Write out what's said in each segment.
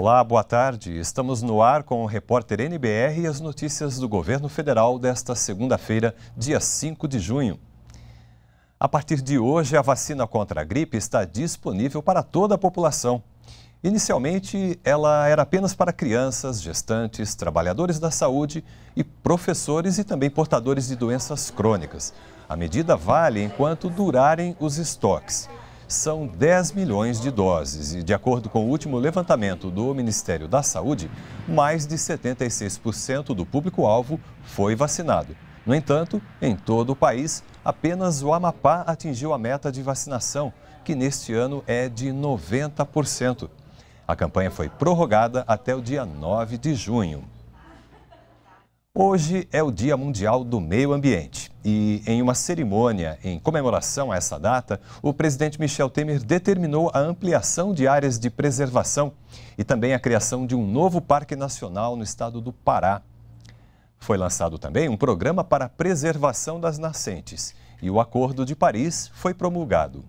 Olá, boa tarde. Estamos no ar com o repórter NBR e as notícias do governo federal desta segunda-feira, dia 5 de junho. A partir de hoje, a vacina contra a gripe está disponível para toda a população. Inicialmente, ela era apenas para crianças, gestantes, trabalhadores da saúde e professores e também portadores de doenças crônicas. A medida vale enquanto durarem os estoques são 10 milhões de doses e, de acordo com o último levantamento do Ministério da Saúde, mais de 76% do público-alvo foi vacinado. No entanto, em todo o país, apenas o Amapá atingiu a meta de vacinação, que neste ano é de 90%. A campanha foi prorrogada até o dia 9 de junho. Hoje é o Dia Mundial do Meio Ambiente e, em uma cerimônia em comemoração a essa data, o presidente Michel Temer determinou a ampliação de áreas de preservação e também a criação de um novo parque nacional no estado do Pará. Foi lançado também um programa para a preservação das nascentes e o Acordo de Paris foi promulgado.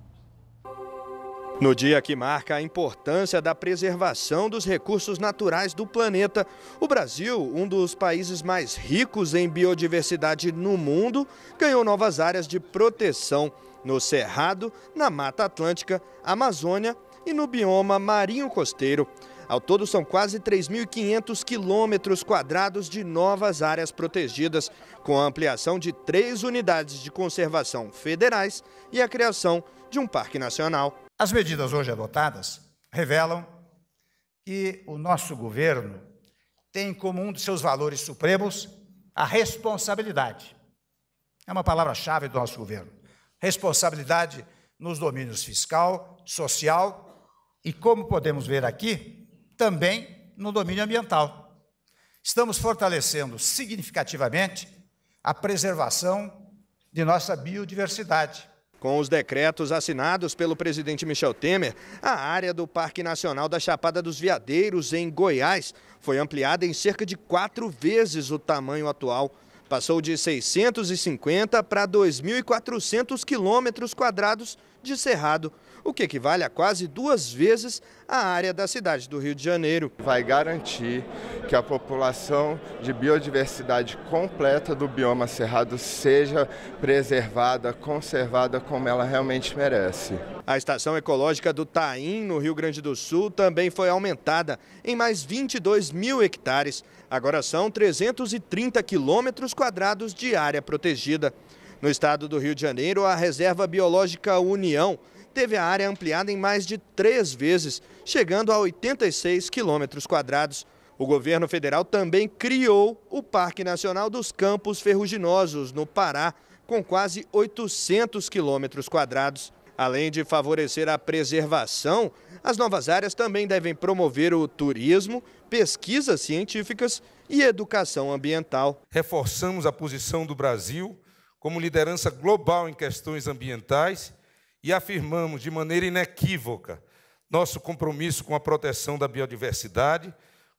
No dia que marca a importância da preservação dos recursos naturais do planeta, o Brasil, um dos países mais ricos em biodiversidade no mundo, ganhou novas áreas de proteção no Cerrado, na Mata Atlântica, Amazônia e no bioma marinho costeiro. Ao todo, são quase 3.500 quilômetros quadrados de novas áreas protegidas, com a ampliação de três unidades de conservação federais e a criação de um parque nacional. As medidas hoje adotadas revelam que o nosso governo tem como um de seus valores supremos a responsabilidade. É uma palavra-chave do nosso governo. Responsabilidade nos domínios fiscal, social e, como podemos ver aqui, também no domínio ambiental. Estamos fortalecendo significativamente a preservação de nossa biodiversidade com os decretos assinados pelo presidente Michel Temer, a área do Parque Nacional da Chapada dos Veadeiros, em Goiás, foi ampliada em cerca de quatro vezes o tamanho atual. Passou de 650 para 2.400 quilômetros quadrados de Cerrado, o que equivale a quase duas vezes a área da cidade do Rio de Janeiro. Vai garantir que a população de biodiversidade completa do bioma cerrado seja preservada, conservada como ela realmente merece. A estação ecológica do Taim, no Rio Grande do Sul, também foi aumentada em mais 22 mil hectares. Agora são 330 quilômetros quadrados de área protegida. No estado do Rio de Janeiro, a Reserva Biológica União teve a área ampliada em mais de três vezes, chegando a 86 quilômetros quadrados. O governo federal também criou o Parque Nacional dos Campos Ferruginosos, no Pará, com quase 800 quilômetros quadrados. Além de favorecer a preservação, as novas áreas também devem promover o turismo, pesquisas científicas e educação ambiental. Reforçamos a posição do Brasil como liderança global em questões ambientais e afirmamos de maneira inequívoca nosso compromisso com a proteção da biodiversidade,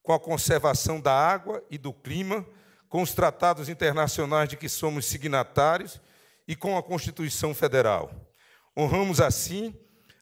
com a conservação da água e do clima, com os tratados internacionais de que somos signatários e com a Constituição Federal. Honramos assim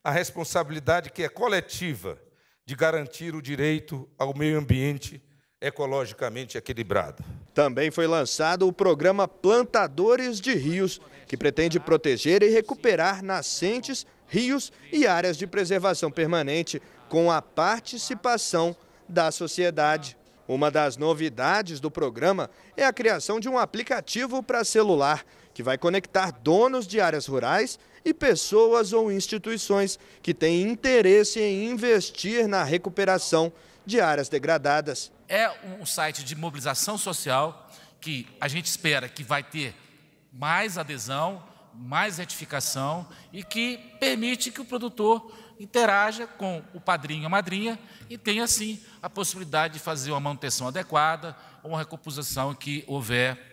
a responsabilidade que é coletiva de garantir o direito ao meio ambiente ecologicamente equilibrado. Também foi lançado o programa Plantadores de Rios, que pretende proteger e recuperar nascentes, rios e áreas de preservação permanente com a participação da sociedade. Uma das novidades do programa é a criação de um aplicativo para celular, que vai conectar donos de áreas rurais e pessoas ou instituições que têm interesse em investir na recuperação de áreas degradadas é um site de mobilização social que a gente espera que vai ter mais adesão, mais retificação e que permite que o produtor interaja com o padrinho, a madrinha e tenha, assim, a possibilidade de fazer uma manutenção adequada ou uma recomposição que houver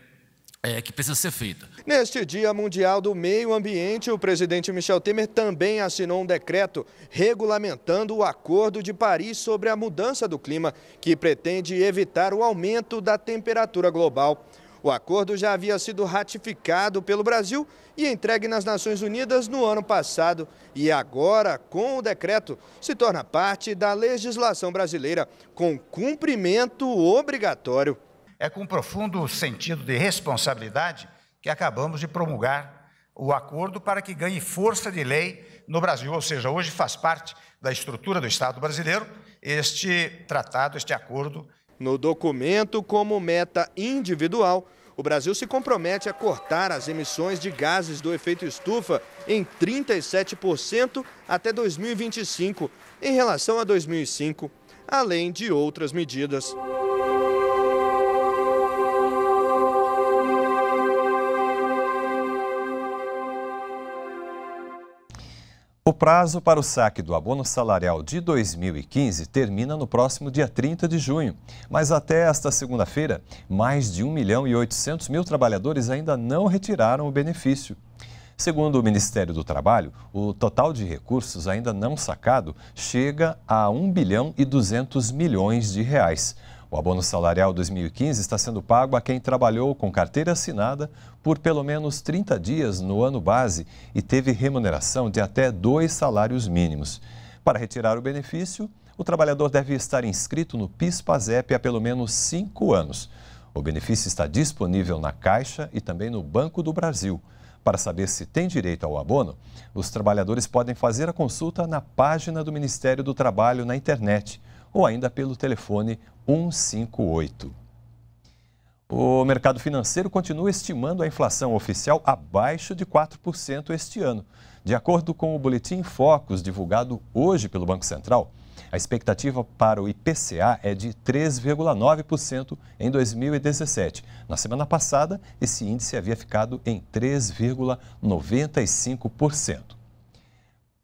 é, que precisa ser feita. Neste Dia Mundial do Meio Ambiente, o presidente Michel Temer também assinou um decreto regulamentando o Acordo de Paris sobre a mudança do clima, que pretende evitar o aumento da temperatura global. O acordo já havia sido ratificado pelo Brasil e entregue nas Nações Unidas no ano passado. E agora, com o decreto, se torna parte da legislação brasileira, com cumprimento obrigatório é com um profundo sentido de responsabilidade que acabamos de promulgar o acordo para que ganhe força de lei no Brasil, ou seja, hoje faz parte da estrutura do Estado brasileiro este tratado, este acordo. No documento, como meta individual, o Brasil se compromete a cortar as emissões de gases do efeito estufa em 37% até 2025, em relação a 2005, além de outras medidas. O prazo para o saque do abono salarial de 2015 termina no próximo dia 30 de junho, mas até esta segunda-feira, mais de 1 milhão e 800 mil trabalhadores ainda não retiraram o benefício. Segundo o Ministério do Trabalho, o total de recursos ainda não sacado chega a 1 bilhão e 200 milhões de reais. O abono salarial 2015 está sendo pago a quem trabalhou com carteira assinada por pelo menos 30 dias no ano base e teve remuneração de até dois salários mínimos. Para retirar o benefício, o trabalhador deve estar inscrito no PIS-PASEP há pelo menos cinco anos. O benefício está disponível na Caixa e também no Banco do Brasil. Para saber se tem direito ao abono, os trabalhadores podem fazer a consulta na página do Ministério do Trabalho na internet ou ainda pelo telefone 158. O mercado financeiro continua estimando a inflação oficial abaixo de 4% este ano. De acordo com o boletim Focus divulgado hoje pelo Banco Central, a expectativa para o IPCA é de 3,9% em 2017. Na semana passada, esse índice havia ficado em 3,95%.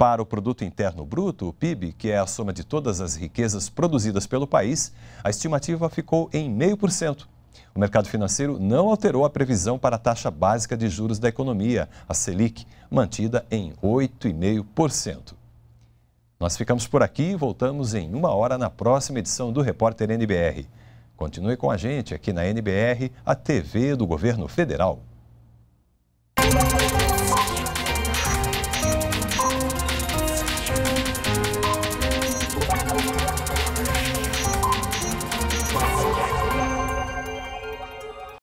Para o Produto Interno Bruto, o PIB, que é a soma de todas as riquezas produzidas pelo país, a estimativa ficou em 0,5%. O mercado financeiro não alterou a previsão para a taxa básica de juros da economia, a Selic, mantida em 8,5%. Nós ficamos por aqui e voltamos em uma hora na próxima edição do Repórter NBR. Continue com a gente aqui na NBR, a TV do Governo Federal.